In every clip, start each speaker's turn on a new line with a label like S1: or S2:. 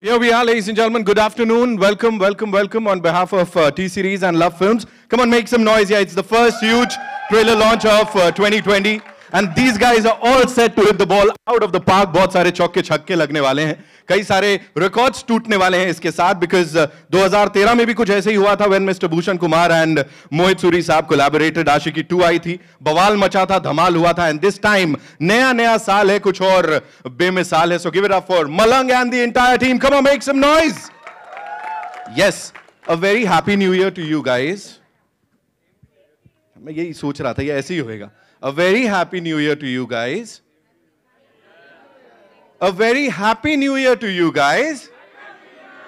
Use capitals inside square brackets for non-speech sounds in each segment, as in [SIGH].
S1: Here we are, ladies and gentlemen. Good afternoon. Welcome, welcome, welcome on behalf of uh, T-Series and Love Films. Come on, make some noise. Yeah, it's the first huge trailer launch of uh, 2020. And these guys are all set to hit the ball out of the park. बहुत सारे चौके छक्के लगने वाले हैं कई सारे records टूटने वाले हैं इसके साथ बिकॉज uh, 2013 में भी कुछ ऐसे ही हुआ था when Mister Bhushan Kumar and Mohit Suri साहब कोलैबोरेटेड आशिकी टू आई थी बवाल मचा था धमाल हुआ था एंड दिस टाइम नया नया साल है कुछ और बेमिसाल है so give it up for Malang and the entire team come make some noise yes a very happy new year to you guys मैं यही सोच रहा था ये ऐसे ही होएगा a very happy new year to you guys A very happy new year to you guys.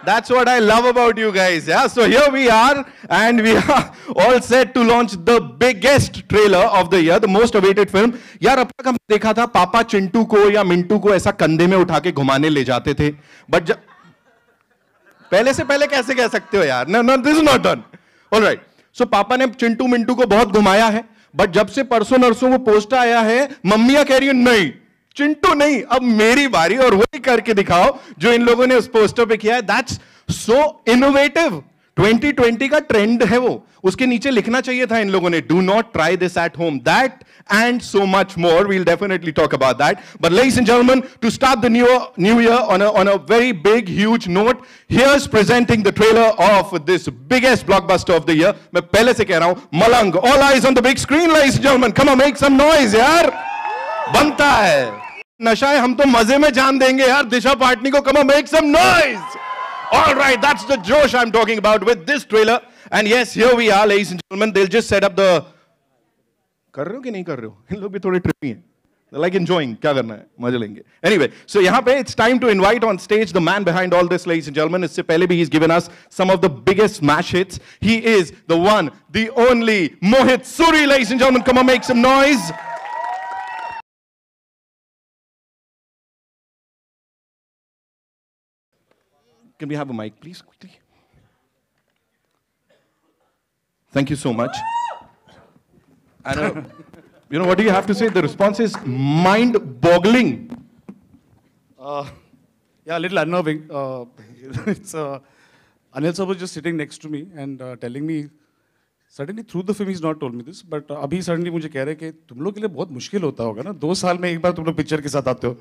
S1: That's what I love about you guys. Yeah. So here we are, and we are all set to launch the biggest trailer of the year, the most awaited film. yaar ab tak हम dekha tha papa chintu ko ya mintu ko aisa kandhe mein utha ke ghumane le jate the but जब पहले से पहले कैसे कह सकते हो यार no no this is not done all right so पापा ने चिंटू मिंटू को बहुत घुमाया है बट जब से परसों नरसों वो पोस्ट आया है मम्मिया कह रही है नहीं चिंटू नहीं अब मेरी बारी और वही करके दिखाओ जो इन लोगों ने उस पोस्टर पे किया है दैट्स सो इनोवेटिव 2020 का ट्रेंड है वो उसके नीचे लिखना चाहिए था इन लोगों ने do not try this at home that and so much more we'll definitely talk about that but ladies and gentlemen to start the new new year on on a very big huge note here's presenting the trailer of this biggest blockbuster of the year मैं पहले से कह रहा हूं Malang all eyes on the big screen ladies and gentlemen come make some noise यार बनता है नशा है हम तो मजे में जान देंगे यार दिशा पाटनी को come make some noise all right that's the जोश I am talking about with this trailer and yes here we are ladies and gentleman they will just set up the कर रहे हो कि नहीं कर रहे हो इन लोग भी थोड़े ट्रिपी हैं लाइक एंजॉइंग क्या करना है मजे लेंगे एनीवे सो यहां पे it's time to invite on stage the man behind all this ladies and gentleman इससे पहले भी he is given us some of the biggest smash hits he is the one
S2: the only Mohit Suri ladies and gentleman come on make some noise
S1: Can we have a mic, please, quickly? Thank you so much. And, uh, you know, what do you have to say? The response is mind boggling.
S3: Uh, yeah, a little unnerving. Uh, [LAUGHS] it's, uh, Anil sir was just sitting next to me and uh, telling me, suddenly through the film he's not told me this, but अभी suddenly मुझे कह रहे कि तुम लोग के लिए बहुत मुश्किल होता होगा ना दो साल में एक बार तुम लोग पिक्चर के साथ आते हो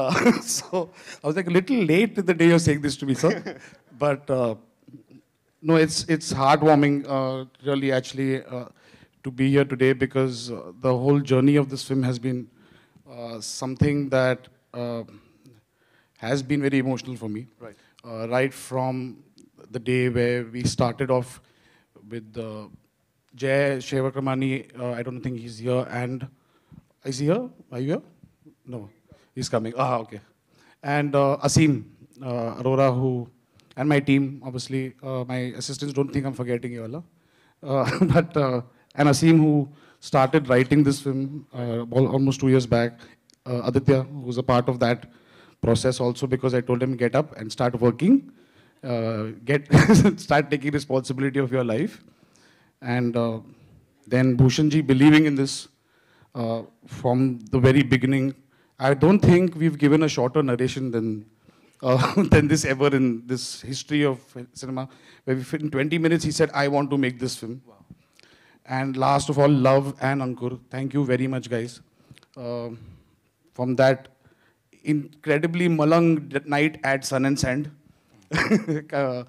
S3: uh, [LAUGHS] so I was like a little late in the day you're saying this to me, sir. [LAUGHS] but uh, no, it's it's heartwarming, uh, really, actually, uh, to be here today because uh, the whole journey of this film has been something that um, has been very emotional for me. Right. right from the day where we started off with uh, Jay Shevakramani, I don't think he's here, and is he here? Are you here? No is coming. Ah, okay. And uh, Asim uh, who, and my team, obviously, uh, my assistants don't think I'm forgetting you all. Uh, [LAUGHS] but, uh, and Asim, who started writing this film uh, almost two years back, uh, Aditya, who's a part of that process also because I told him, get up and start working, get [LAUGHS] start taking responsibility of your life. And then Bhushanji believing in this from the very beginning I don't think we've given a shorter narration than, uh, [LAUGHS] than this ever in this history of cinema, where in 20 minutes, he said, I want to make this film. Wow. And last of all, love and Ankur. Thank you very much, guys. Uh, from that incredibly malang night at Sun and Sand, [LAUGHS] uh,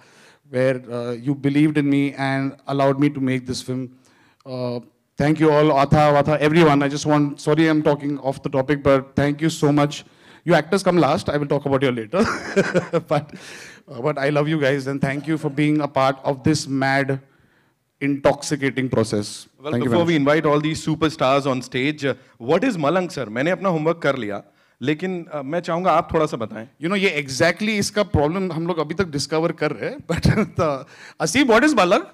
S3: where uh, you believed in me and allowed me to make this film. Uh, Thank you all, Atha, Atha, everyone. I just want, sorry I'm talking off the topic, but thank you so much. You actors come last. I will talk about you later. [LAUGHS] but, uh, but I love you guys and thank you for being a part of this mad, intoxicating process. Well, thank before we
S1: invite all these superstars on stage, uh, what is Malang, sir? मैंने अपना homework कर लिया. लेकिन uh, मैं चाहूंगा आप थोड़ा सा बताएं यू you नो
S3: know, ये एग्जैक्टली exactly इसका प्रॉब्लम हम लोग अभी तक डिस्कवर कर रहे हैं बट [LAUGHS] असीम व्हाट इज बालक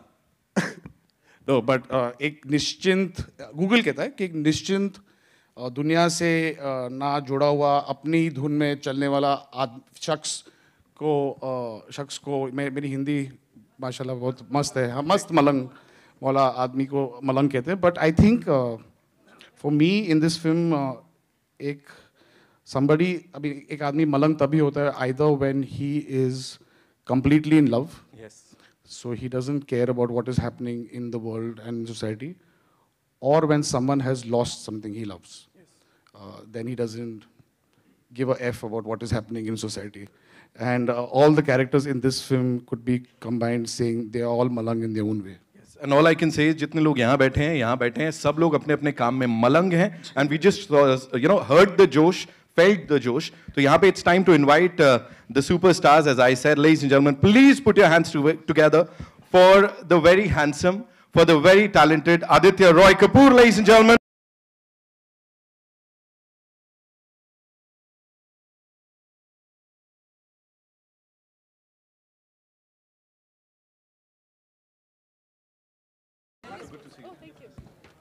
S3: दो तो, बट uh, एक निश्चिंत गूगल कहता है कि एक निश्चिंत uh, दुनिया से uh, ना जुड़ा हुआ अपनी ही धुन में चलने वाला शख्स को शख्स को मैं मेरी हिंदी माशाल्लाह बहुत मस्त है हाँ मस्त मलंग वाला आदमी को मलंग कहते हैं but I think for me in this film एक somebody अभी एक आदमी मलंग तभी होता है though when he is completely in love So he doesn't care about what is happening in the world and society. Or when someone has lost something he loves, yes. uh, then he doesn't give a F about what is happening in society. And uh, all the characters in this film could be combined saying they are all Malang in their own way.
S1: And all I can say जितने लोग यहाँ बैठे हैं यहाँ बैठे हैं सब लोग अपने अपने काम में मलंग हैं and we just you know heard the जोश फेल्ट द जोश तो यहाँ पे to invite. Uh, the superstars, as I said. Ladies and gentlemen, please put your hands to together for
S2: the very handsome, for the very talented Aditya Roy Kapoor, ladies and gentlemen.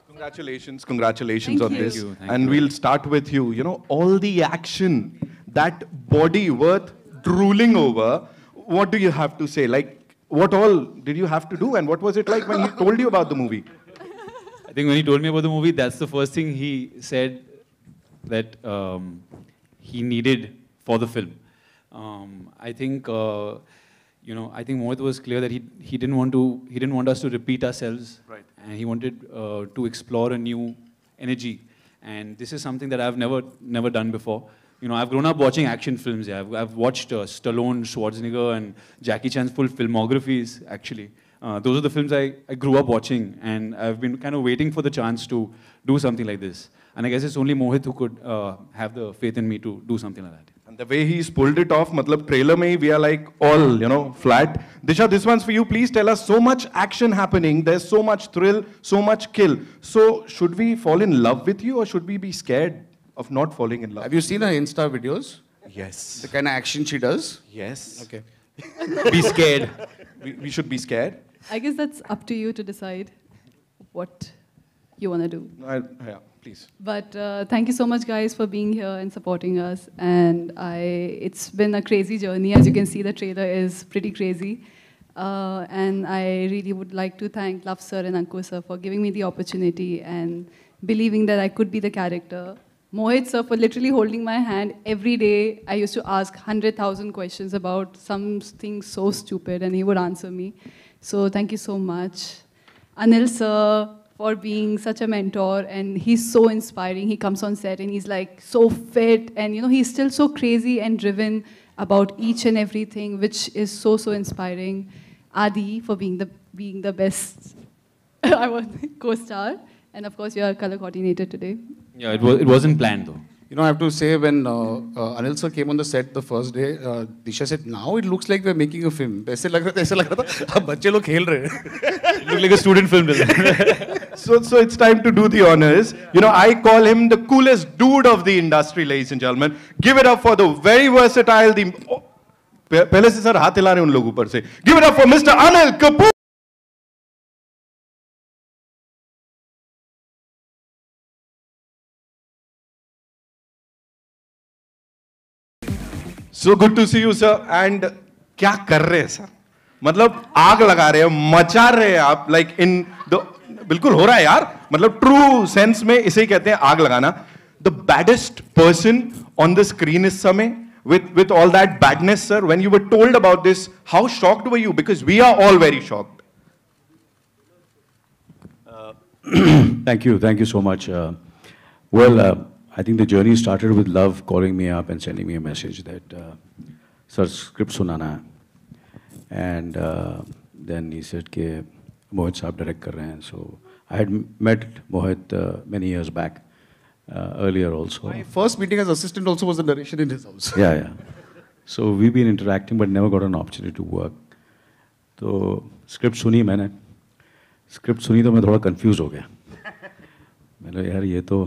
S2: Congratulations, congratulations Thank on
S1: you. this. You, and you. we'll start with you. You know, all the action, that body worth drooling over, what do you have to say? Like, what all did you have to do
S4: and what was it like when he [LAUGHS] told you about the movie? I think when he told me about the movie, that's the first thing he said that um, he needed for the film. Um, I think, uh, you know, I think Mohit was clear that he, he didn't want to, he didn't want us to repeat ourselves. Right. And he wanted uh, to explore a new energy. And this is something that I've never, never done before you know, I've grown up watching action films. Yeah, I've, I've watched uh, Stallone, Schwarzenegger, and Jackie Chan's full filmographies. Actually, uh, those are the films I, I grew up watching, and I've been kind of waiting for the chance to do something like this. And I guess it's only Mohit who could uh, have the faith in me to do something like that. And the way he's pulled it
S1: off, matlab trailer mein we are like all, you know, flat. Disha, this one's for you. Please tell us so much action happening. There's so much thrill, so much kill. So should we fall in love with you
S3: or should we be scared? of not falling in love. Have you seen her Insta videos? Yes. The kind of action she does? Yes. Okay. [LAUGHS] be scared. We, we should be scared.
S5: I guess that's up to you to decide what you want to do. I, yeah, please. But uh, thank you so much, guys, for being here and supporting us. And I, it's been a crazy journey. As you can see, the trailer is pretty crazy. Uh, and I really would like to thank Love Sir and Ankur Sir for giving me the opportunity and believing that I could be the character Mohit sir for literally holding my hand every day. I used to ask 100,000 questions about something so stupid, and he would answer me. So thank you so much. Anil sir for being such a mentor, and he's so inspiring. He comes on set and he's like so fit, and you know, he's still so crazy and driven about each and everything, which is so, so inspiring. Adi for being the, being the best [LAUGHS] I was co star, and of course, you are color coordinator today.
S4: Yeah, it, was, it wasn't
S3: planned though. You know, I have to say when uh, uh, Anil sir came on the set the first day, uh, Disha said, "Now it looks like we're making a film." They [LAUGHS] said, रहा था, ऐसे लग [LAUGHS] Look like a student film.
S1: [LAUGHS] so, so it's time to do the honors. You know, I call him the coolest dude of the industry, ladies and gentlemen. Give it up for the very versatile, the
S2: पहले से sir हाथ हिला रहे Give it up for Mr. Anil Kapoor. So good
S1: to see you, sir. And, क्या कर रहे हैं sir मतलब आग लगा रहे हैं मचा रहे हैं आप लाइक इन द बिल्कुल हो रहा है यार मतलब ट्रू सेंस में इसे ही कहते हैं आग लगाना the baddest person on the screen is समय with with all that badness sir when you were told about this how shocked were you because we are all very shocked
S6: uh, [CLEARS THROAT] thank you thank you so much uh, well uh, I think the journey started with love calling me up and sending me a message that, uh, sir, script sunana And uh, then he said, ke Mohit saab direct kar rahe hain. So I had met Mohit uh, many years back, uh, earlier also. My
S3: first meeting as assistant also was the narration in his house. yeah,
S6: yeah. So we've been interacting but never got an opportunity to work. तो script सुनी मैंने script सुनी तो मैं थोड़ा confuse हो गया मैंने यार ये तो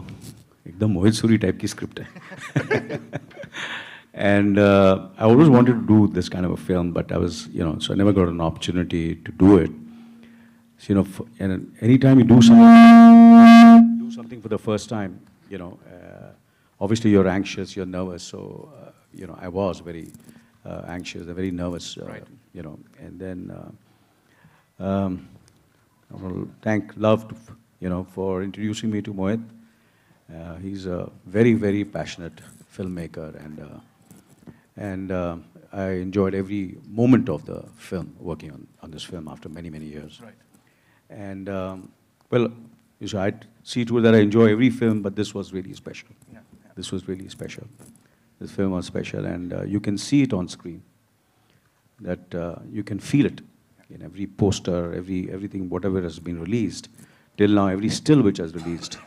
S6: The मोहित सूरी टाइप की स्क्रिप्ट है [LAUGHS] and uh, I always wanted to do this kind of a film, but I was, you know, so I never got an opportunity to do it. So, you know, for, and anytime you do something, do something for the first time, you know, uh, obviously you're anxious, you're nervous. So, uh, you know, I was very anxious, very nervous, right. you know, and then um, I want to thank Love, you know, for introducing me to Mohit. Uh, he's a very, very passionate filmmaker, and uh, and uh, I enjoyed every moment of the film, working on, on this film after many, many years. Right. And um, well, you see, I see to it that I enjoy every film, but this was really special. Yeah, yeah. This was really special. This film was special, and uh, you can see it on screen. That uh, you can feel it in every poster, every everything, whatever has been released till now, every still which has released.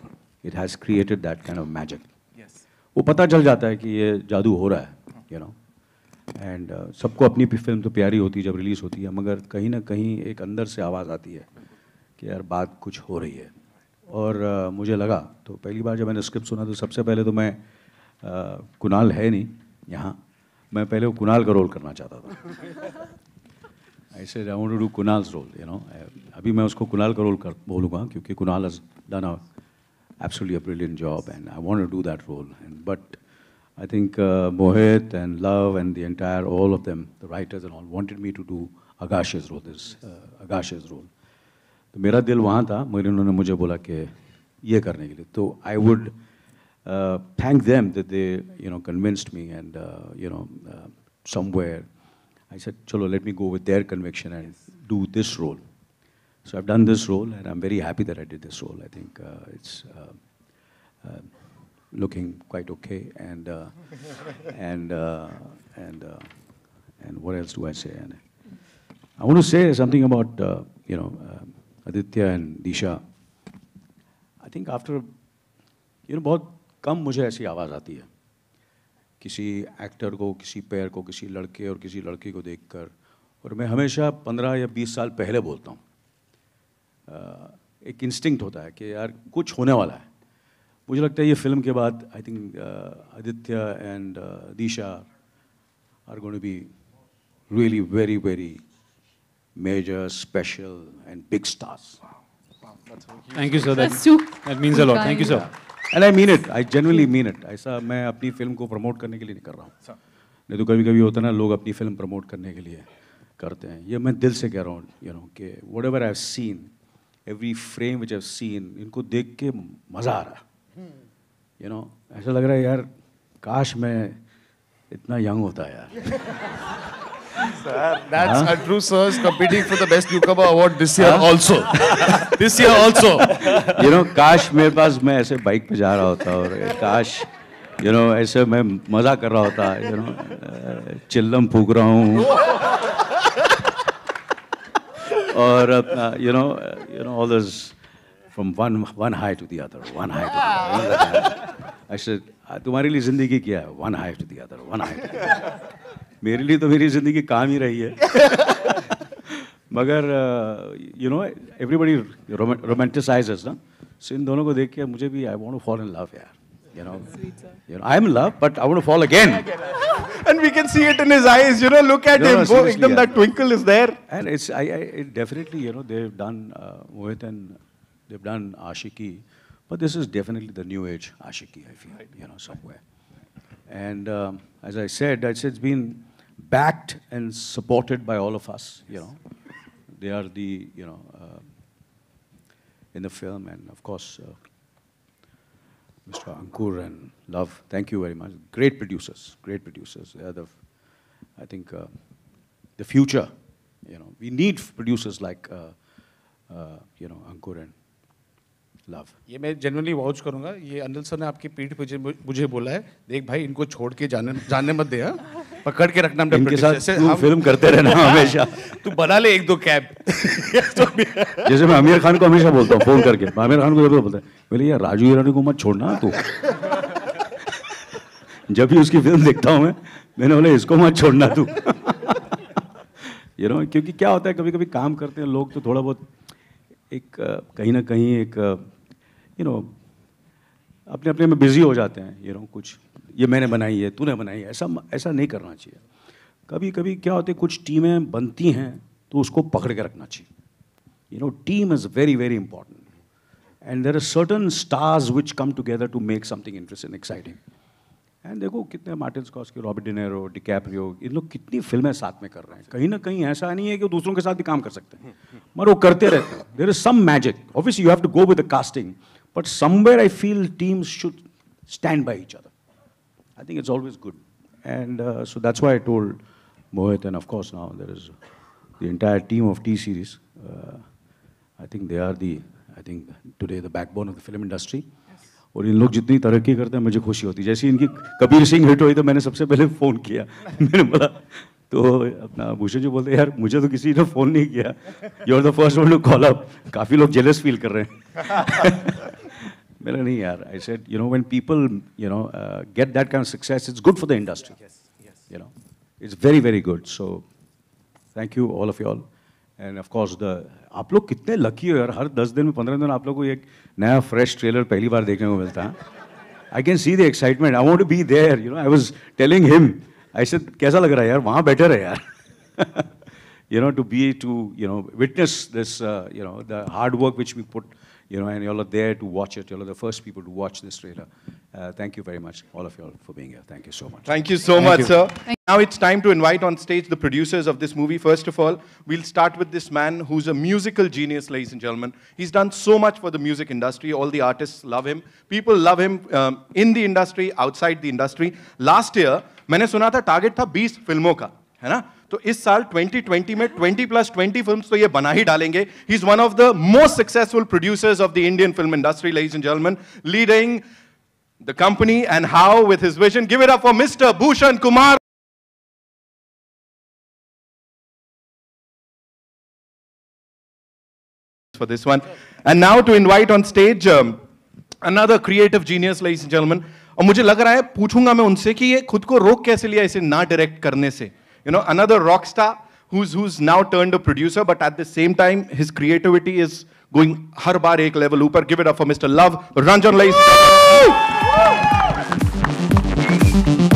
S6: It has created that kind of magic वो पता चल जाता है कि ये जादू हो रहा है यू नो एंड सबको अपनी फिल्म तो प्यारी होती है जब रिलीज़ होती है मगर कहीं ना कहीं एक अंदर से आवाज़ आती है कि यार बात कुछ हो रही है और uh, मुझे लगा तो पहली बार जब मैंने स्क्रिप्ट सुना तो सबसे पहले तो मैं uh, कुणाल है नहीं यहाँ मैं पहले वो कुणाल का रोल करना चाहता था ऐसे I to do Kunal role you know अभी मैं उसको कुणाल का रोल कर बोलूँगा क्योंकि Kunal done absolutely a brilliant job, and I want to do that role. And, but I think uh, Mohit and Love and the entire, all of them, the writers and all, wanted me to do Agashe's role, this uh, Agash's role. तो मेरा दिल वहाँ था मगर उन्होंने मुझे बोला कि ये करने के लिए तो I would thank them that they you know convinced me and you know somewhere I said चलो let me go with their conviction and do this role So I've done this role, and I'm very happy that I did this role. I think uh, it's uh, uh, looking quite okay, and uh, and uh, and uh, and what else do I say? And I want to say something about uh, you know uh, Aditya and Disha. I think after you know बहुत कम mujhe aisi aawaz aati hai किसी actor को किसी pair को किसी लड़के और किसी लड़की को देखकर और मैं हमेशा पंद्रह या बीस साल पहले बोलता हूँ एक इंस्टिंक्ट होता है कि यार कुछ होने वाला है मुझे लगता है ये फिल्म के बाद I think Aditya and Disha are going to be really very very major special and big stars
S7: thank you sir that sir. That, that means a lot. Thank you, sir.
S6: And I mean it. I ऐसा मैं अपनी film को promote करने के लिए नहीं कर रहा हूँ नहीं तो कभी कभी होता है ना लोग अपनी फिल्म प्रमोट करने के लिए करते हैं ये मैं दिल से कह रहा हूँ यू नो कि whatever I have seen every frame which I've seen इनको देख के मज़ा आ रहा यू नो ऐसा लग रहा है यार काश मैं इतना यंग होता
S3: यार Sir, that's huh? Andrew Sirs competing for the best newcomer award this year huh? also. this year also. you know, काश
S6: मेरे पास मैं ऐसे बाइक पे जा रहा होता और काश you know, ऐसे मैं मजा कर रहा होता you know चिल्लम फूक रहा हूँ और you know you know all this from one one high to the one high to अच्छा तुम्हारे लिए जिंदगी क्या है one high to the one high
S2: to
S6: मेरे लिए तो मेरी जिंदगी काम ही रही है मगर यू नो एवरीबडी रोमेंटिसाइज ना सो इन दोनों को देख के मुझे भी I won't fall in love यार you know, you know, I'm in love, but I want to fall again. [LAUGHS] and we can see it in his
S1: eyes. You know, look at no, him. No, Bo, yeah. that twinkle is there. And
S6: it's I, I it definitely you know they've done uh, Mohit and uh, they've done Ashiki, but this is definitely the new age Ashiki. I feel right. you know somewhere. And um, as I said, I said it's been backed and supported by all of us. You know, they are the you know uh, in the film and of course. Uh, Mr. Ankur and Love, thank you very much. Great producers, great producers. They are the, I think, uh, the future. You know, we need producers like, uh, uh, you know, Ankur and
S3: Luv ये मैं generally watch करूंगा ये Anil sir ने आपकी पीठ मुझे मुझे बोला है देख भाई इनको छोड़ के जाने जाने मत दे हाँ। पकड़ के रखना इनके साथ हम फिल्म करते रहना [LAUGHS] हमेशा तू बना ले एक दो कैब [LAUGHS]
S6: जैसे मैं आमिर खान को हमेशा बोलता हूँ फोन करके आमिर खान को जरूर बोलता है बोले यार राजू ईरानी को मत छोड़ना तू [LAUGHS] जब भी उसकी फिल्म देखता हूँ मैं मैंने बोले इसको मत छोड़ना तू यू क्योंकि क्या होता है कभी कभी काम करते हैं लोग तो थोड़ा बहुत एक कहीं ना कहीं एक यू नो अपने अपने में बिजी हो जाते हैं ये नो कुछ ये मैंने बनाई है तूने बनाई है ऐसा ऐसा नहीं करना चाहिए कभी कभी क्या होते कुछ टीमें बनती हैं तो उसको पकड़ के रखना चाहिए you know team is very very important and there are certain stars which come together to make something interesting exciting and देखो कितने मार्टिन के रॉबर्ट डिनेरो डिकैप्रियो इन लोग कितनी फिल्में साथ में कर रहे हैं कहीं ना कहीं ऐसा नहीं है कि दूसरों के साथ भी काम कर सकते हैं मगर वो करते रहते हैं there is some magic obviously you have to go with the casting But somewhere I feel teams should stand by each other. I think it's always good. And uh, so that's why I told Mohit, and of course now there is the entire team of T-Series. Uh, I think they are the, I think today the backbone of the film industry. और इन लोग जितनी तरक्की करते हैं मुझे खुशी होती है जैसे इनकी कबीर सिंह हिट हुई तो मैंने सबसे पहले फ़ोन किया [LAUGHS] मैंने बोला तो अपना भूषण जी बोलते यार मुझे तो किसी ने फ़ोन नहीं किया you are the first one to call up काफ़ी लोग जेलस फील कर रहे हैं [LAUGHS] Melanie, I said, you know, when people, you know, uh, get that kind of success, it's good for the industry. Yes, yes. You know, it's very, very good. So, thank you, all of you all. And of course, the, आप लोग कितने lucky हो यार हर दस दिन में पंद्रह दिन आप लोग को एक नया फ्रेश ट्रेलर पहली बार the को मिलता है I can see the excitement I won't be there you know I was telling him I say कैसा लग रहा है यार वहाँ बेटर है यार you know to be to you know witness this you know the hard work which we put you know, and you all are there to watch it. You all are the first people to watch this trailer. Uh, thank you very much, all of you all, for being here. Thank you so much. Thank you so thank much, you. sir.
S1: Now it's time to invite on stage the producers of this movie. First of all, we'll start with this man who's a musical genius, ladies and gentlemen. He's done so much for the music industry. All the artists love him. People love him um, in the industry, outside the industry. Last year, मैंने सुना the target was 20 films, तो इस साल 2020 में 20 plus 20 films तो ये बना ही डालेंगे he is one of the most successful producers of the Indian film industry ladies and gentleman leading
S2: the company and how with his vision give it up for mister Bhushan Kumar for this one. And now to invite on stage um, another creative genius, ladies
S1: and gentlemen. और मुझे लग रहा है पूछूंगा मैं उनसे कि ये खुद को रोक कैसे लिया इसे ना डायरेक्ट करने से You know, another rock star who's, who's now turned a producer, but at the same time, his creativity is going har bar ek level upar. Give it up for Mr. Love, Ranjan Lai.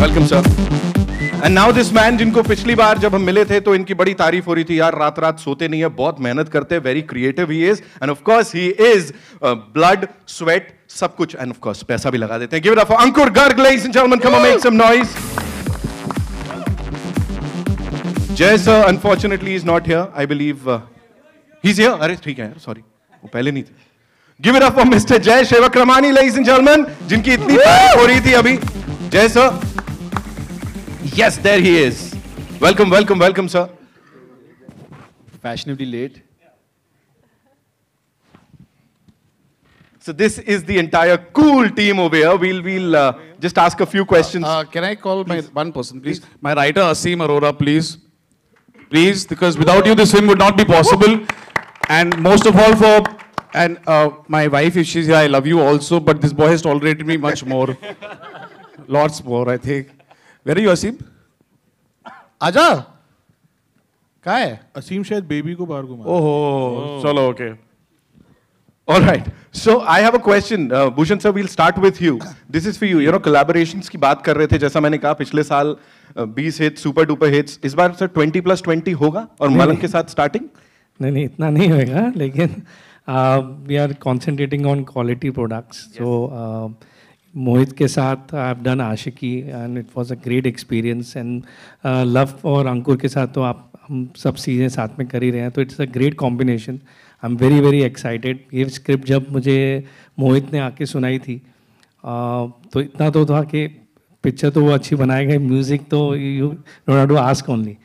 S1: Welcome, sir. And now this man जिनको पिछली बार जब हम मिले थे तो इनकी बड़ी तारीफ हो रही थी यार रात रात सोते नहीं है बहुत मेहनत करते हैं very creative he is and of course he is blood sweat सब कुछ एंड ऑफ कोर्स पैसा भी लगा देते हैं give it up for Ankur Garg ladies and gentleman come make some noise Jay sir unfortunately is not here I believe he is here अरे ठीक है यार सॉरी वो पहले नहीं थे give it up for mister Jay Shewakramani ladies and gentleman जिनकी इतनी तारीफ हो रही थी अभी Jay sir yes there he is welcome welcome welcome sir
S4: fashionably late.
S3: So this is the entire cool team over here. We'll, we'll uh, just ask a few questions. Uh, uh, can I call please. my one person, please? please? My writer, Asim Arora, please please, because without you this film would not be possible. And most of all for and uh, my wife, if she's here, I love you also, but this boy has tolerated me much more. [LAUGHS] Lots more, I think. Where are you, Asim? Aja! कहा है असीम शायद baby को बाहर Oh, ओहो oh, oh.
S1: Oh. All right. So I have a question. Uh, Bhushan sir, we'll start with you. This is for you. You know, collaborations की बात कर रहे थे जैसा मैंने कहा पिछले साल uh, 20 hits super duper hits इस बार सर 20 प्लस 20 होगा और मलंग के साथ स्टार्टिंग
S7: नहीं नहीं इतना नहीं होगा लेकिन we are concentrating on quality products so Mohit के साथ I have done Aashiqui and it was a great experience and Luv और अंकुर के साथ तो आप हम सब चीज़ें साथ में कर ही रहे हैं तो it's a great combination I am very very excited ये स्क्रिप्ट जब मुझे मोहित ने आके सुनाई थी आ, तो इतना तो था कि पिक्चर तो वो अच्छी बनाएगा म्यूज़िक तो यू डोंट आस्क ओनली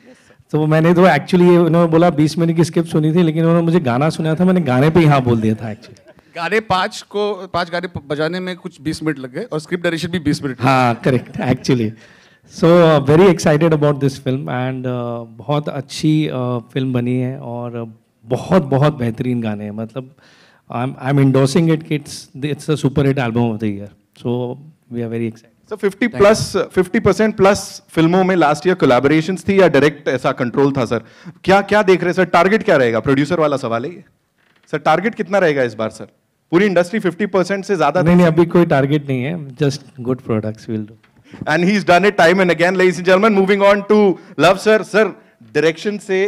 S7: तो मैंने तो एक्चुअली ये उन्होंने बोला बीस मिनट की स्क्रिप्ट सुनी थी लेकिन उन्होंने मुझे गाना सुना था मैंने गाने पे यहाँ बोल दिया था एक्चुअली
S3: गाने पाँच को पाँच गाने बजाने में कुछ बीस मिनट लग गए और स्क्रिप्ट डायरेक्शन भी बीस मिनट
S7: हाँ correct actually so very excited about this film and बहुत अच्छी फिल्म uh, बनी है और uh, बहुत बहुत बेहतरीन गाने हैं मतलब I am endorsing it it's it's a super hit album of the year so we are very excited so 50 plus 50 percent plus फिल्मों में लास्ट ईयर कोलेबोरेशन थी
S1: या डायरेक्ट ऐसा कंट्रोल था सर क्या क्या देख रहे सर टारगेट क्या रहेगा प्रोड्यूसर वाला सवाल है सर टारगेट कितना रहेगा इस बार सर पूरी इंडस्ट्री 50 परसेंट से ज्यादा
S7: नहीं नहीं अभी कोई टारगेट नहीं है just good products will do
S1: and he is done it time and again ladies and gentleman moving on to Luv sir sir direction से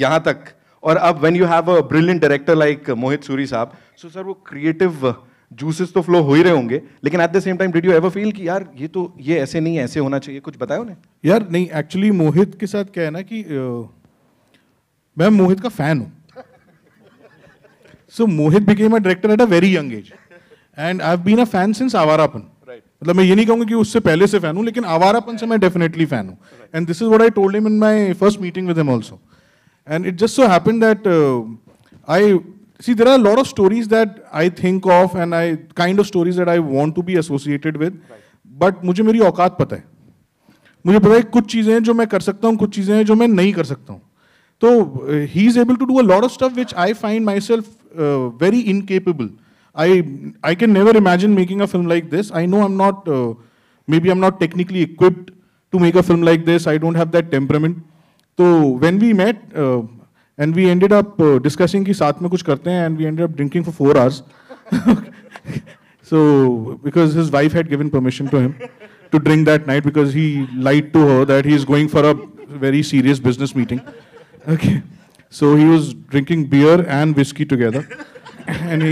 S1: यहां तक और अब when you have a brilliant director like Mohit Suri साहब सो सर वो creative juices तो flow हो ही रहे होंगे लेकिन at the same time did you ever feel कि यार ये तो ये ऐसे नहीं ऐसे होना चाहिए कुछ बताया उन्हें यार नहीं एक्चुअली मोहित के साथ
S8: क्या है ना कि uh, मैं मोहित का फैन हूँ so Mohit became a director at a very young age and I been a fan since Awarapan मतलब मैं ये नहीं कहूंगा कि उससे पहले से फैन हूँ लेकिन आवारापन से मैं डेफिनेटली फैन हूँ and this is what I told him in my first meeting with him also And it just so happened that uh, I see there are a lot of stories that I think of and I kind of stories that I want to be associated with. But मुझे मेरी औकात पता है मुझे पता है कुछ चीज़ें हैं जो मैं कर सकता हूँ कुछ चीज़ें हैं जो मैं नहीं कर सकता हूँ तो he is able to do a lot of stuff which I find myself very incapable I I can never imagine making a film like this I know I am not maybe I am not technically equipped to make a film like this I don't have that temperament तो when we met and we ended up discussing कि साथ में कुछ करते हैं and we ended up drinking for four hours so because his wife had given permission to him to drink that night because he lied to her that he is going for a very serious business meeting okay so he was drinking beer and whisky together and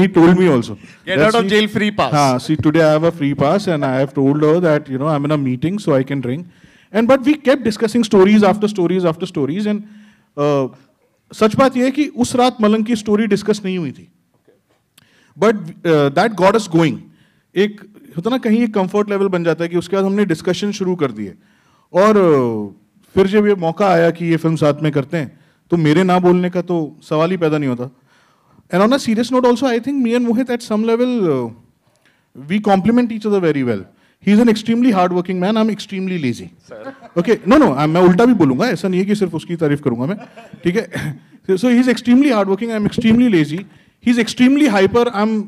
S8: he told me also get out of she, jail free pass ha see today i have a free pass and i have told her that you know i'm in a meeting so i can drink and but we kept discussing stories after stories after stories and सच बात यह है कि उस रात मलंग की story discuss नहीं हुई थी but that god is going एक होता ना कहीं एक कंफर्ट लेवल बन जाता है कि उसके बाद हमने डिस्कशन शुरू कर दिए और uh, फिर जब ये मौका आया कि ये फिल्म साथ में करते हैं तो मेरे ना बोलने का तो सवाल ही पैदा नहीं होता and on a serious note also I think me and Mohit at some level we complement each other very well he is an extremely hard working man I am extremely lazy okay no no मैं उल्टा भी बोलूंगा ऐसा नहीं है कि सिर्फ उसकी तारीफ करूंगा मैं ठीक है so he is extremely hard working I am extremely lazy he is extremely hyper I am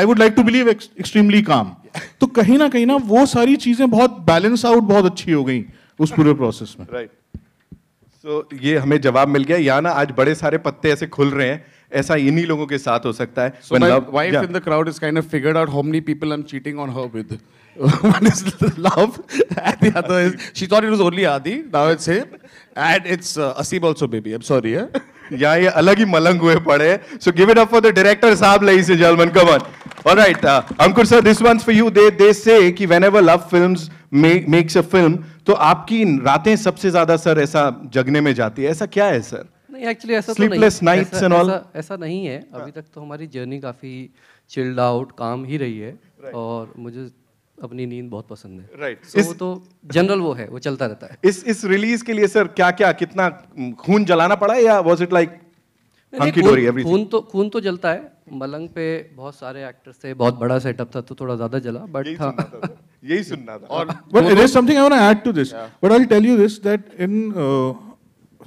S8: I would like to believe extremely काम तो कहीं ना कहीं ना वो सारी चीजें बहुत बैलेंस आउट बहुत अच्छी हो गई उस पूरे प्रोसेस में राइट right.
S1: सो so, ये हमें जवाब मिल गया या ना आज बड़े सारे पत्ते ऐसे खुल रहे हैं ऐसा इन्हीं
S3: लोगों के साथ हो सकता है wife in the crowd is kind of figured out how many people I am cheating on her with [LAUGHS] one is love, and the other is she thought it was only Adi. Now it's him, and it's uh, Asim also, baby. I'm sorry, yeah. या ये अलग ही मलंग हुए पड़े so
S1: give it up for the director साहब ladies and gentleman come on alright Ankur sir this one's for you they they say कि whenever Luv Films makes a film तो आपकी रातें सबसे ज्यादा सर ऐसा जगने में जाती है ऐसा क्या है सर
S9: नहीं एक्चुअली ऐसा स्लीपलेस तो नाइट्स एंड ऑल ऐसा नहीं है अभी तक तो हमारी जर्नी काफी चिल्ड आउट काम ही रही है right. और मुझे अपनी नींद बहुत पसंद है राइट right. so तो जनरल वो है वो चलता रहता है इस इस रिलीज के लिए सर क्या क्या कितना खून जलाना पड़ा या वॉज इट लाइक खून तो खून तो जलता है मलंग पे बहुत सारे एक्टर्स थे बहुत बड़ा सेटअप था तो थोड़ा ज्यादा जला बट हाँ। यही सुनना था और but it is something I want to add to this but I will tell you this that in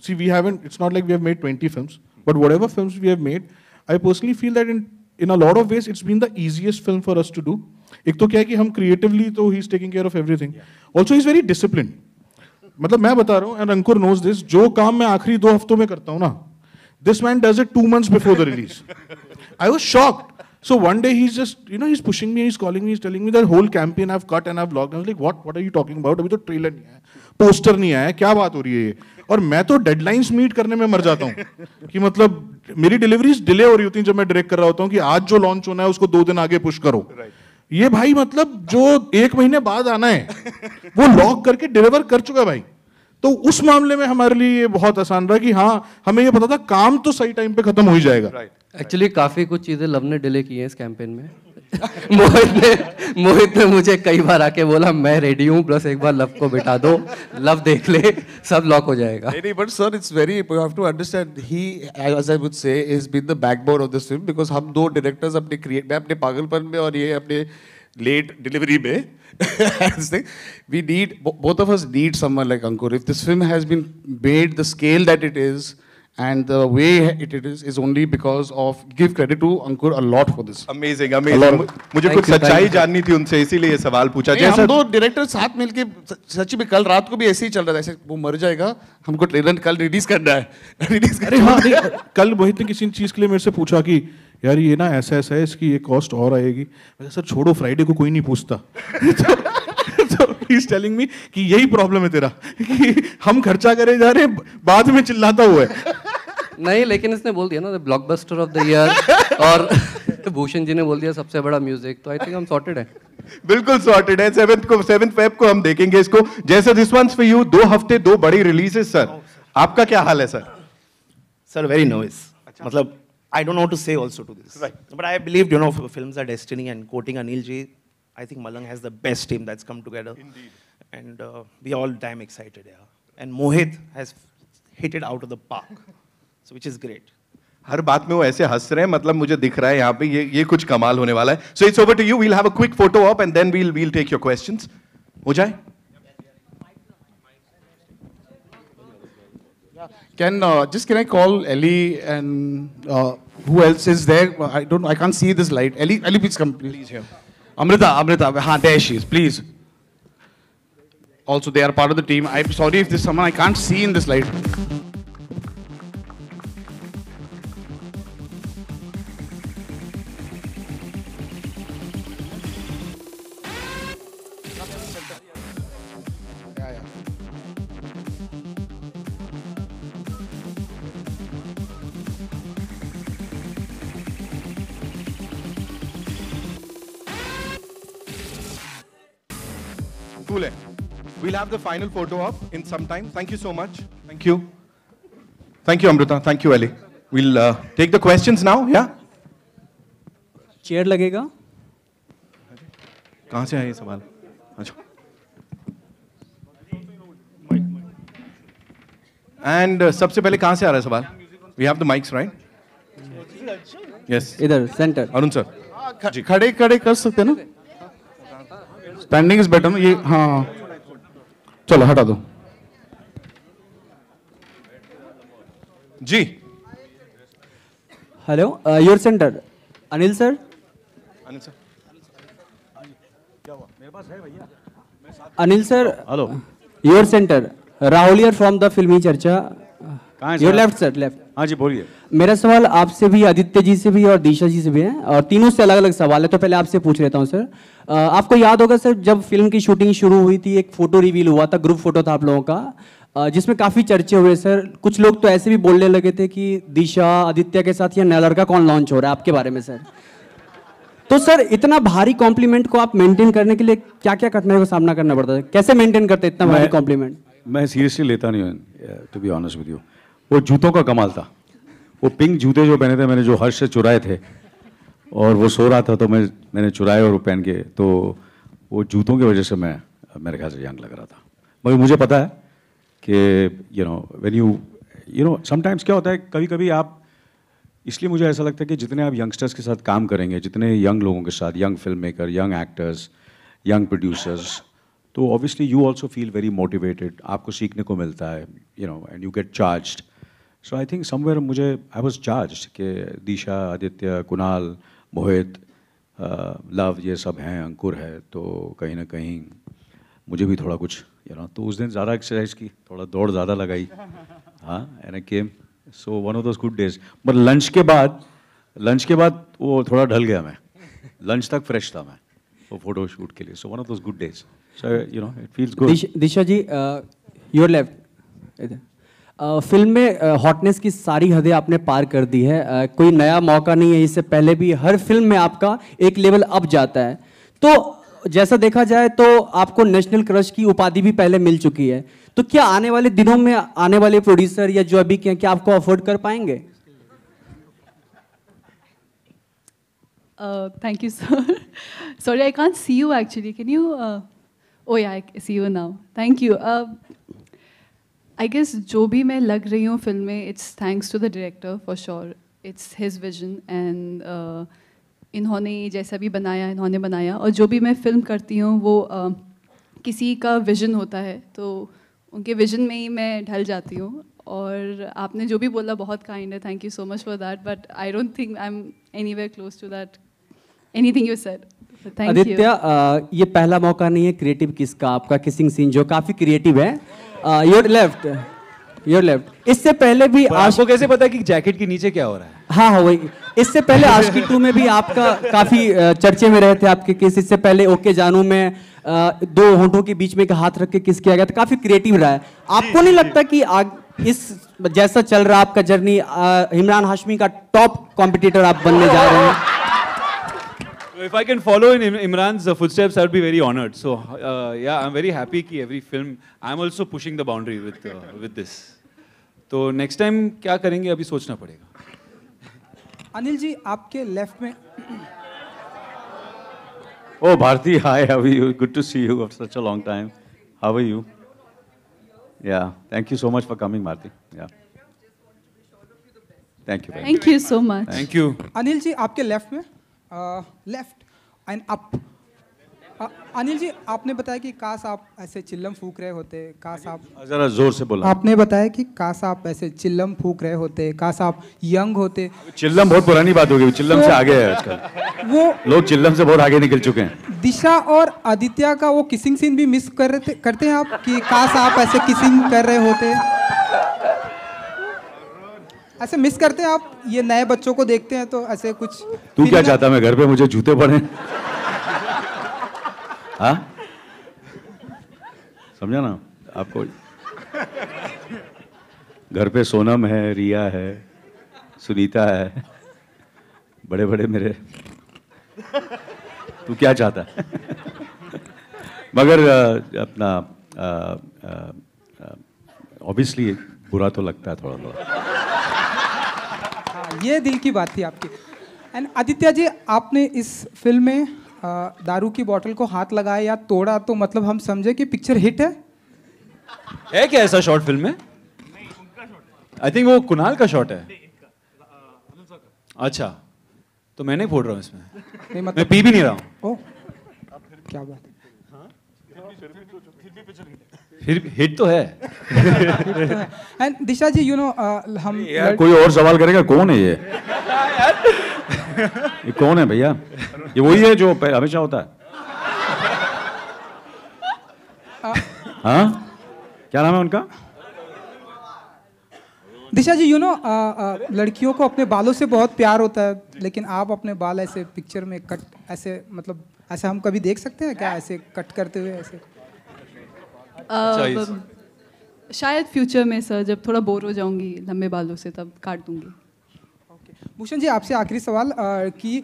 S8: see we haven't it's not like we have made 20 films but whatever films we have made I personally feel that in in a lot of ways it's been the easiest film for us to do एक तो क्या है कि हम creatively तो he is taking care of everything also is very discipline मतलब मैं बता रहा हूँ एंड अंकुर नोज दिस जो काम मैं आखिरी दो हफ्तों में करता हूँ ना this man does it two months before the release I was shocked So one day he is you know, he's is me, me calling me, he's telling me that whole campaign I've cut and I've have I was like, what What are you talking about? अभी तो trailer नहीं आया, poster नहीं आया, क्या बात हो रही है ये? और मैं तो डेडलाइंस मीट करने में मर जाता हूँ कि मतलब मेरी डिलीवरीज डिले हो रही होती हैं जब मैं डायरेक्ट कर रहा होता हूँ कि आज जो लॉन्च होना है उसको दो दिन आगे पुश करो right. ये भाई मतलब जो एक महीने बाद आना है वो लॉक करके डिलीवर कर चुका है भाई तो उस मामले में हमारे लिए ये बहुत आसान रहा कि हाँ हमें ये पता था काम तो सही टाइम पे खत्म हो ही जाएगा
S9: एक्चुअली काफ़ी कुछ चीज़ें लव ने डिले की हैं इस कैंपेन में [LAUGHS] मोहित ने मोहित ने मुझे कई बार आके बोला मैं रेडी हूँ प्लस एक बार लव को बिठा दो लव देख ले सब लॉक हो जाएगा नहीं but sir it's very you have
S3: to understand he as I would say is been the backbone of this film because हम दो डायरेक्टर्स अपने क्रिएट मैं अपने पागलपन में और ये अपने लेट डिलीवरी में we need both of us need someone like Ankur if this film has been made the scale that it is And the way it is is only because of give credit to Ankur a lot for this. Amazing, amazing. मुझे कुछ सच्चाई जाननी थी उनसे इसीलिए ये
S1: सवाल
S8: पूछा जैसा हम दो
S3: डायरेक्टर साथ मिलके सच में कल रात को भी ऐसे ही चल रहा था ऐसे वो मर जाएगा हमको ट्रेलर कल रिलीज करना है [LAUGHS] रिलीज हाँ, करना
S8: है कल मोहित ने किसी चीज के लिए मेरे से पूछा कि यार ये ना ऐसा ऐसा है इसकी ये कॉस्ट और आएगी सर छोड़ो फ्राइडे को कोई नहीं पूछता [LAUGHS] तो ही इज टेलिंग मी कि यही प्रॉब्लम है तेरा कि हम खर्चा करे जा रहे बाद में चिल्लाता हुआ है
S9: नहीं लेकिन इसने बोल दिया ना the blockbuster of the year और तो भूषण जी ने बोल दिया सबसे बड़ा म्यूजिक तो आई थिंक हम सॉर्टेड है बिल्कुल
S1: सॉर्टेड है सेवेंथ को सेवेंथ फेब को हम देखेंगे इसको जैसे दिस वंस फॉर यू दो हफ्ते दो बड़ी रिलीजेस सर आपका क्या हाल है सर
S3: सर वेरी नर्वस मतलब I don't know to say also to this but I believe you know films are destiny and quoting Anil ji I think Malang has the best team that's come together. And uh, we all damn excited, yeah. And Mohit has hit it out of the park, so which is great.
S1: हर बात में वो ऐसे हंस रहे हैं मतलब मुझे दिख रहा है यहाँ पे ये ये कुछ कमाल होने वाला है so it's over to you we'll have a quick photo op and then we'll we'll
S3: take your Can uh, just can I call Ali and uh, who else is there? I don't. I can't see this light. Ali, Ellie, please come. Please here. Amrita, Amrita, ha, there she is, please. Also, they are part of the team. I'm sorry if this someone I can't see in this light.
S1: We'll have the final photo up in some time. Thank you so much. Thank you. Thank you, Amrita. Thank you, Ali. We'll uh, take the questions now. Yeah.
S10: Chair lagega. कहाँ से आया ये सवाल? अच्छा.
S1: And uh, सबसे पहले कहाँ से आ रहा है सवाल we have the mics
S2: right
S3: yes इधर सेंटर अरुण सर खड़े खड़े कर सकते हैं ना स्टैंडिंग इज बेटर ना ये हाँ चलो हटा दो जी hello
S10: your centre Anil sir
S6: Anil sir
S10: Anil sir hello your centre Rahul from the Filmy Charcha left
S6: sir left हाँ जी बोलिए
S10: मेरा सवाल आपसे भी आदित्य जी से भी और दिशा जी से भी है और तीनों से अलग अलग सवाल है तो पहले आपसे पूछ लेता हूँ सर आपको याद होगा सर जब फिल्म की शूटिंग शुरू हुई थी एक फोटो रिवील हुआ था ग्रुप फोटो था आप लोगों का जिसमें काफ़ी चर्चे हुए सर कुछ लोग तो ऐसे भी बोलने लगे थे कि दिशा आदित्य के साथ या नया लड़का कौन लॉन्च हो रहा है आपके बारे में सर तो सर इतना भारी कॉम्प्लीमेंट को आप मेंटेन करने के लिए क्या क्या कठिनाई का सामना करना पड़ता है कैसे मेंटेन करते इतना भारी
S6: कॉम्प्लीमेंट मैं सीरियसली लेता नहीं हूँ to be honest with you वो जूतों का कमाल था वो पिंक जूते जो पहने थे मैंने जो हर्ष से चुराए थे और वो सो रहा था तो मैं मैंने चुराए और वो पहन के तो वो जूतों की वजह से मैं मेरे ख्याल से जान लग रहा था मगर मुझे पता है कि you know when you you know sometimes क्या होता है कभी कभी आप इसलिए मुझे ऐसा लगता है कि जितने आप यंगस्टर्स के साथ काम करेंगे जितने यंग लोगों के साथ young film maker young actors young producers तो obviously you also feel very motivated आपको सीखने को मिलता है you know and you get charged so I think somewhere मुझे आई वॉज चार्ज के दिशा आदित्य कुणाल मोहित लव ये सब हैं अंकुर है तो कहीं ना कहीं मुझे भी थोड़ा कुछ यू नो तो उस दिन ज़्यादा एक्सरसाइज की थोड़ा दौड़ ज़्यादा लगाई [LAUGHS] हाँ ए came so one of those good days but lunch के बाद लंच के बाद वो थोड़ा ढल गया मैं लंच तक फ्रेश था मैं वो फोटो शूट के लिए so one of those good days so you know it feels good
S10: Disha ji your left film में हॉटनेस की सारी हदें आपने पार कर दी है कोई नया मौका नहीं है इससे पहले भी हर फिल्म में आपका एक लेवल अप जाता है तो जैसा देखा जाए तो आपको नेशनल क्रश की उपाधि भी पहले मिल चुकी है तो क्या आने वाले दिनों में आने वाले प्रोड्यूसर या जो अभी क्या आपको अफोर्ड कर पाएंगे
S5: thank you sir sorry I can't see you actually can you oh I see you now thank you I guess जो भी मैं लग रही हूँ फिल्म में it's thanks to the director for sure it's his vision and इन्होंने जैसा भी बनाया इन्होंने बनाया और जो भी मैं फिल्म करती हूँ वो uh, किसी का विजन होता है तो उनके विजन में ही मैं ढल जाती हूँ और आपने जो भी बोला बहुत काइंड है thank you so much for that but I don't think I am anywhere close to that anything you sir thank
S10: you ये पहला मौका नहीं है क्रिएटिव किसका आपका किसिंग सीन जो काफ़ी क्रिएटिव है योर लेफ्ट योर लेफ्ट इससे पहले भी आपको कैसे पता कि जैकेट के नीचे क्या हो रहा है हाँ हाँ वही इससे पहले आज की टू में भी आपका काफी uh, चर्चे में रहे थे आपके किस इससे पहले ओके जानू में uh, दो होंठों के बीच में एक हाथ रख के किस किया गया था काफी क्रिएटिव रहा है आपको नहीं लगता कि आग इस जैसा चल रहा आपका जर्नी uh, इमरान हाशमी का टॉप कॉम्पिटिटर आप बनने जा रहे हैं
S4: If I can follow in Imran's uh, footsteps, I'd be very honored. So, uh, yeah, I'm very happy that every film, I'm also pushing the boundary with, uh, with this. So, next time, what will we do? Now, we have to
S11: Anil Ji, you left. Mein...
S4: oh, Bharti, hi, how are you? Good
S6: to see you after such a long time. How are you? Yeah, thank you so much for coming, Bharti. Yeah. Thank you. Thank you so much. Thank you.
S5: Anil
S11: Ji, you left. Mein... left and up Anil ji आपने बताया कि काश आप ऐसे चिल्लम फूक रहे होते काश आप जरा जोर से बोला आपने बताया कि काश आप ऐसे चिल्लम फूक रहे होते काश आप यंग होते
S6: चिल्लम बहुत पुरानी बात हो गई चिल्लम से तो आगे है आजकल वो लोग चिल्लम से बहुत आगे निकल चुके हैं
S11: दिशा और आदित्य का वो किसिंग सीन भी मिस कर रहे थे करते हैं आप कि काश आप ऐसे किसिंग कर रहे होते हैं ऐसे मिस करते हैं आप ये नए बच्चों को देखते हैं तो ऐसे कुछ
S6: तू क्या चाहता मैं घर पे मुझे जूते पड़े हाँ? समझा ना आपको घर पे सोनम है रिया है सुनीता है बड़े बड़े मेरे तू क्या चाहता मगर अपना ऑब्वियसली बुरा तो लगता है थोड़ा थोड़ा
S11: ये दिल की बात थी आपकी एंड आदित्य जी आपने इस फिल्म में दारू की बोतल को हाथ लगाया या तोड़ा तो मतलब हम समझे कि पिक्चर हिट है
S4: है क्या ऐसा शॉर्ट फिल्म में आई थिंक वो कुणाल का शॉट है अच्छा तो मैं नहीं फोड़ रहा हूँ इसमें नहीं मतलब मैं पी भी नहीं रहा हूँ क्या बात
S2: है हाँ? तो-
S4: फिर हिट तो है
S11: and Disha ji you know हम यार कोई
S4: और सवाल करेगा कौन है ये
S6: ये कौन है भैया ये वही है जो हमेशा होता है uh, हाँ क्या नाम है उनका
S11: दिशा जी यू नो लड़कियों को अपने बालों से बहुत प्यार होता है लेकिन आप अपने बाल ऐसे पिक्चर में कट ऐसे मतलब ऐसा हम कभी देख सकते हैं क्या ऐसे कट
S5: करते हुए ऐसे अच्छा, शायद फ्यूचर में सर जब थोड़ा बोर हो जाऊंगी लंबे बालों से तब काट दूंगी भूषण जी आपसे आखिरी सवाल
S11: कि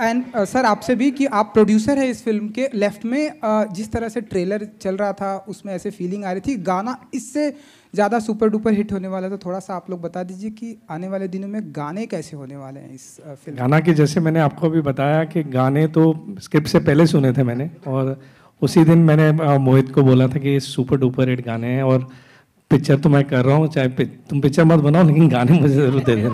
S11: एंड सर आपसे भी कि आप प्रोड्यूसर है इस फिल्म के लेफ्ट में आ, जिस तरह से ट्रेलर चल रहा था उसमें ऐसे फीलिंग आ रही थी गाना इससे ज़्यादा सुपर डुपर हिट होने वाला था तो थोड़ा सा आप लोग बता दीजिए कि आने वाले दिनों में गाने कैसे होने वाले हैं इस फिल्म गाना
S7: के जैसे मैंने आपको अभी बताया कि गाने तो स्क्रिप्ट से पहले सुने थे मैंने और उसी दिन मैंने मोहित को बोला था कि सुपर डुपर हिट गाने हैं और पिक्चर तो मैं कर रहा हूँ चाहे पिक, तुम पिक्चर मत बनाओ लेकिन गाने मुझे ज़रूर दे देना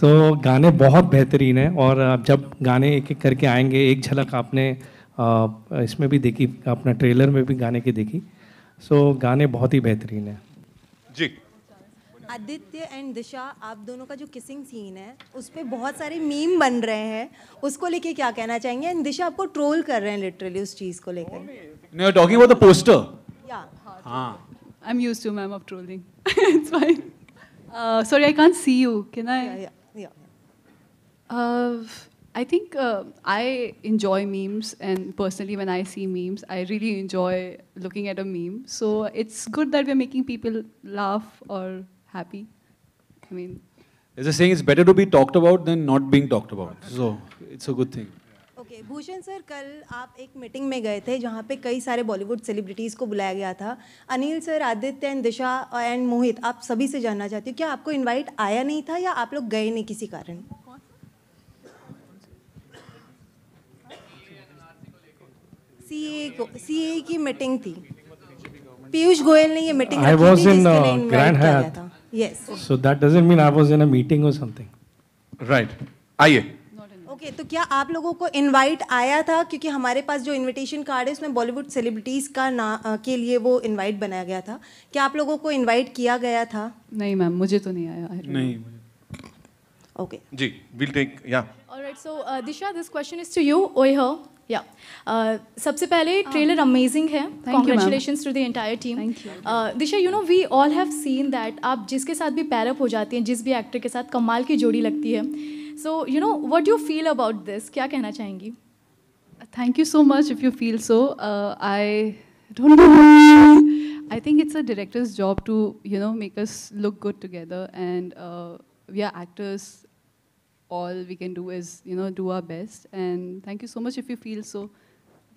S7: सो so, गाने बहुत बेहतरीन हैं और जब गाने एक एक करके आएंगे एक झलक आपने इसमें भी देखी अपना ट्रेलर में भी गाने की देखी सो so, गाने बहुत ही बेहतरीन हैं जी
S12: आदित्य एंड दिशा आप दोनों का जो किसिंग सीन है उस पर बहुत सारे मीम बन रहे हैं उसको लेके क्या कहना चाहेंगे एंड दिशा आपको ट्रोल कर रहे हैं लिटरली उस चीज को लेकर
S4: talking about the poster I
S12: am used to ma'am of trolling
S5: it's fine sorry I can't see you can
S12: I
S5: I think uh, I enjoy memes, and personally, when I see memes, I really enjoy looking
S12: happy. I mean,
S4: there's a saying it's better to be talked about than not being talked about.
S12: So it's a good thing. Bhushan sir कल आप एक meeting में गए थे जहाँ पे कई सारे बॉलीवुड सेलिब्रिटीज़ को बुलाया गया था Anil sir Aditya and Disha and Mohit आप सभी से जानना चाहती हो क्या आपको इनवाइट आया नहीं था या आप लोग गए नहीं किसी कारण सीए को की मीटिंग थी पीयूष गोयल ने ये meeting I was in Grand Hyatt Yes.
S7: So that doesn't mean I was in a meeting or something. Right. आइए
S12: ओके okay, तो क्या आप लोगों को इनवाइट आया था क्योंकि हमारे पास जो इनविटेशन कार्ड है उसमें बॉलीवुड सेलिब्रिटीज का ना के लिए वो इनवाइट बनाया गया था क्या आप लोगों को इनवाइट किया गया था नहीं मैम मुझे तो नहीं आया नहीं ओके
S1: okay. जी will take yeah
S5: alright so Disha this question is to you ओए हो या uh, सबसे पहले ट्रेलर हाँ। अमेजिंग है congratulation to the entire team Disha you know we all have seen that आप जिसके साथ भी पैरअप हो जाती हैं जिस भी एक्टर के साथ कमाल की जोड़ी लगती है so you know what you feel about this क्या कहना चाहेंगी thank you so much if you feel so I don't know. I think it's a director's job to you know look us together and we are actors all we can do is, you know, do our best. And thank you so much if you feel so.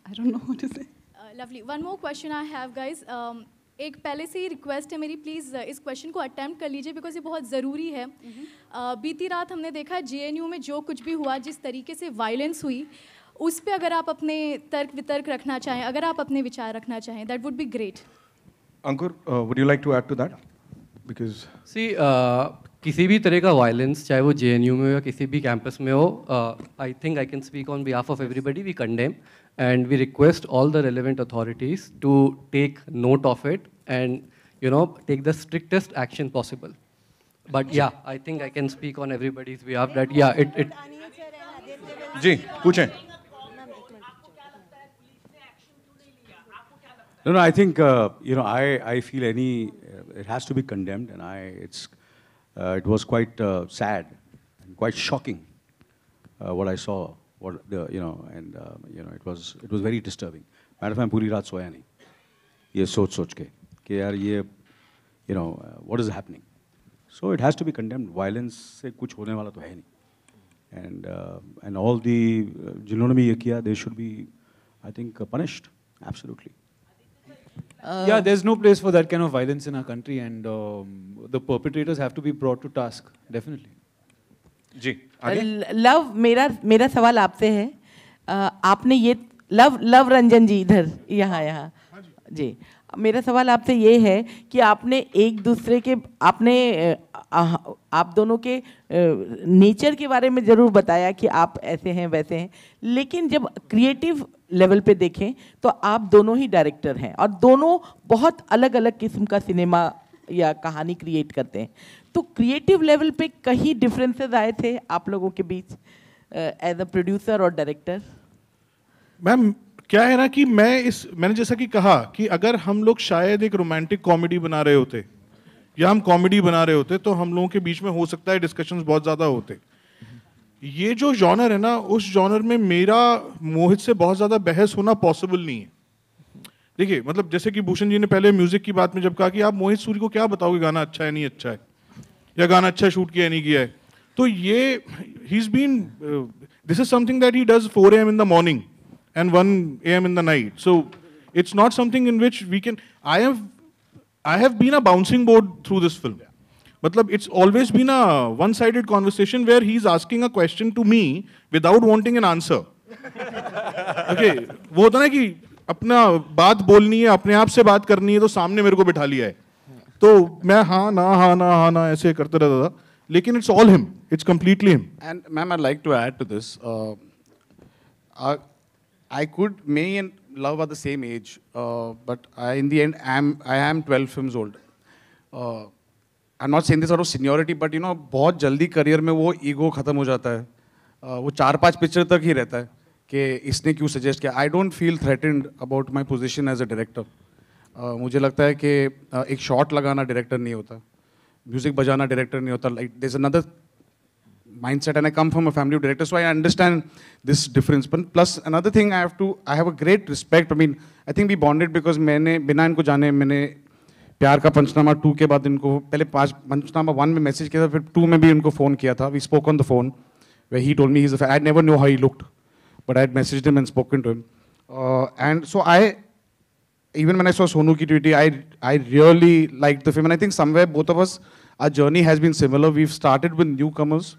S5: I don't know [LAUGHS] what to say. Uh, lovely. One more question I have, guys. Um, एक पहले से ही request है मेरी please uh, इस question को attempt कर लीजिए because ये बहुत ज़रूरी है mm-hmm. uh, बीती रात हमने देखा जेएनयू में जो कुछ भी हुआ जिस तरीके से वायलेंस हुई उस पर अगर आप अपने तर्क वितर्क रखना चाहें अगर आप अपने विचार रखना चाहें that would be great
S9: Ankur would you like to add to that because see किसी भी तरह का वायलेंस चाहे वो जे में हो या किसी भी कैंपस में हो I think I can speak on behalf of everybody we condemn and we request all the relevant authorities to take note of it and you know take the strictest action possible but yeah I think I can speak on everybody's we have that yeah it it जी पूछें
S6: No, no, I think, uh, you know, I, I feel any, uh, it has to be condemned and I, it's, Uh, it was quite uh, sad and quite shocking uh, what I saw. What the, you know, and you know, it was it was very disturbing. Matter of fact, पूरी रात सोया नहीं. ये सोच सोच के कि यार ये, you know, what is happening? So it has to be condemned. Violence se kuch होने wala to hai nahi, and uh, and all the uh, जिन्होंने भी they should be I think uh, punished absolutely
S8: Uh,
S4: yeah, there's no place for that kind of violence in our country, and um, the perpetrators have to be brought to task, definitely. जी
S8: लव
S10: मेरा मेरा सवाल आपसे है आपने ये love love Ranjan जी इधर यहाँ यहाँ जी मेरा सवाल आपसे ये है कि आपने एक दूसरे के आपने आप दोनों के नेचर के बारे में ज़रूर बताया कि आप ऐसे हैं वैसे हैं लेकिन जब क्रिएटिव लेवल पे देखें तो आप दोनों ही डायरेक्टर हैं और दोनों बहुत अलग अलग किस्म का सिनेमा या कहानी क्रिएट करते हैं तो क्रिएटिव लेवल पे कहीं डिफरेंसेस आए थे आप लोगों के बीच एज अ प्रोड्यूसर और डायरेक्टर
S8: मैम क्या है ना कि मैं इस मैंने जैसा कि कहा कि अगर हम लोग शायद एक रोमांटिक कॉमेडी बना रहे होते या हम कॉमेडी बना रहे होते तो हम लोगों के बीच में हो सकता है डिस्कशंस बहुत ज़्यादा होते ये जो जॉनर है ना उस जॉनर में मेरा मोहित से बहुत ज़्यादा बहस होना पॉसिबल नहीं है देखिए मतलब जैसे कि भूषण जी ने पहले म्यूज़िक की बात में जब कहा कि आप मोहित सूरी को क्या बताओगे गाना अच्छा है नहीं अच्छा है या गाना अच्छा शूट किया नहीं किया है तो ये ही is been this is something that he does four AM in the morning and one AM in the night so it's not something in which we can I have I have been a bouncing board through this film मतलब it's always been a one sided conversation where he is asking a question to me without wanting an answer okay वो होता ना कि अपना बात बोलनी है अपने आप से बात करनी है तो सामने मेरे को बिठा लिया है तो मैं हाँ ना हाँ ना हाँ ना ऐसे करते रहता था लेकिन it's all him it's completely him
S3: and ma'am I like to add to this I could may in Luv are the same age but in the end I am twelve film old I not saying this out of seniority but you know बहुत जल्दी career में वो ego ख़त्म हो जाता है वो चार पांच पिक्चर तक ही रहता है कि इसने क्यों सजेस्ट किया I don't feel threatened about my position as a director मुझे लगता है कि एक शॉट लगाना डायरेक्टर नहीं होता म्यूज़िक बजाना डायरेक्टर नहीं होता like this another mindset and I come from a family director so I understand this difference But plus another thing I have to I have a great respect I mean I think we bonded because मैंने बिना इनको जाने मैंने प्यार का पंचनामा to के बाद इनको पहले पाँच पंचनामा वन में मैसेज किया था फिर टू में भी इनको फ़ोन किया था we spoke on the phone way he told me he I never know how he looked but I message them and spoken to him and so I even when I saw Sonu ki tweet, I, I really liked the film. And I think somewhere both of us, our journey has been similar. We've started with newcomers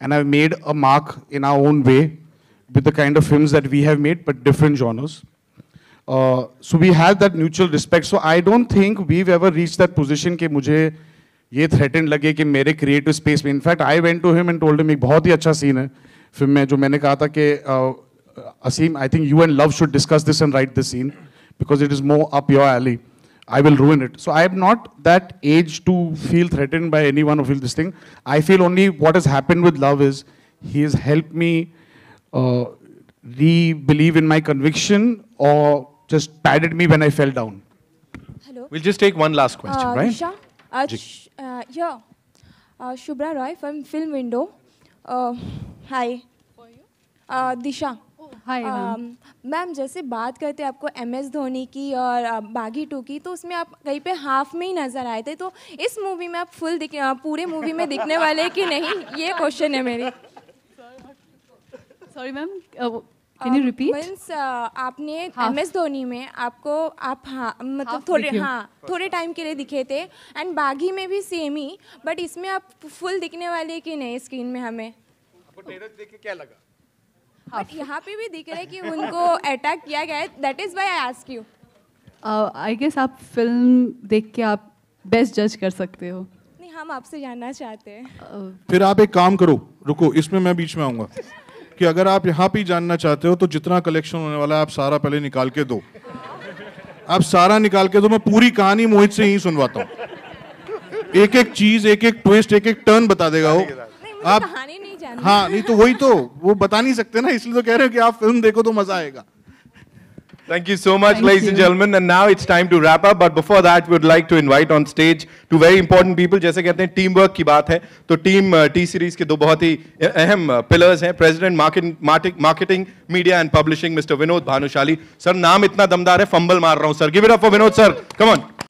S3: and have made a mark in our own way with the kind of films that we have made, but different genres. Uh, so we have that mutual respect. So I don't think we've ever reached that position कि मुझे ये threatened लगे कि मेरे creative space में. In fact, I went to him and told him एक बहुत ही अच्छा scene है फिल्म में जो मैंने कहा था कि Aseem I think you and Luv should discuss this and write this scene because it is more up your alley I will ruin it. So I am not that age to feel threatened by anyone or feel this thing. I feel only what has happened with love is he has helped me uh, re-believe in my conviction just patted me when I fell down. Hello. We'll just take one last question, uh, right? Risha,
S5: uh, sh- uh, yeah. Uh, Shubhra Roy from Film Window. Uh, hi. Uh, Disha hi ma'am जैसे बात करते आपको M S Dhoni की और बागी to की तो उसमें आप कहीं पे हाफ में ही नज़र आए थे तो इस मूवी में आप फुल दिख पूरे मूवी में दिखने वाले कि नहीं ये क्वेश्चन है मेरी sorry ma'am Can you repeat? Once uh, आपने एम एस धोनी में आपको आप हाँ मतलब थोड़े हाँ थोड़े टाइम के लिए दिखे थे एंड बागी में भी सेम ही बट इसमें आप फुल दिखने वाले कि नहीं स्क्रीन में हमें
S3: क्या
S5: लगा बट यहाँ पे भी दिख रहे कि उनको अटैक किया गया है that is why I ask you I guess आप फिल्म देख के आप बेस्ट जज कर सकते हो
S12: नहीं हम आपसे जानना चाहते हैं uh,
S8: फिर आप एक काम करो रुको इसमें मैं बीच में आऊँगा कि अगर आप यहाँ पे जानना चाहते हो तो जितना कलेक्शन होने वाला है आप सारा पहले निकाल के दो आप सारा निकाल के दो मैं पूरी कहानी मोहित से ही सुनवाता हूँ एक एक चीज एक एक ट्विस्ट एक एक टर्न बता देगा वो आप हाँ नहीं तो वही तो वो बता नहीं सकते ना इसलिए तो कह रहे हो कि आप फिल्म देखो तो मजा आएगा Thank you so much, Thank ladies
S1: you. and gentlemen. And now it's time to wrap up. But before that, we would like to invite on stage two very important people. जैसे कहते हैं teamwork की बात है तो team T series के दो बहुत ही अहम pillars हैं President marketing, marketing, marketing, media and publishing, Mr. Vinod Bhanushali. Sir, नाम इतना दमदार है fumble मार रहा हूँ sir. Give it up for Vinod, sir. Come on.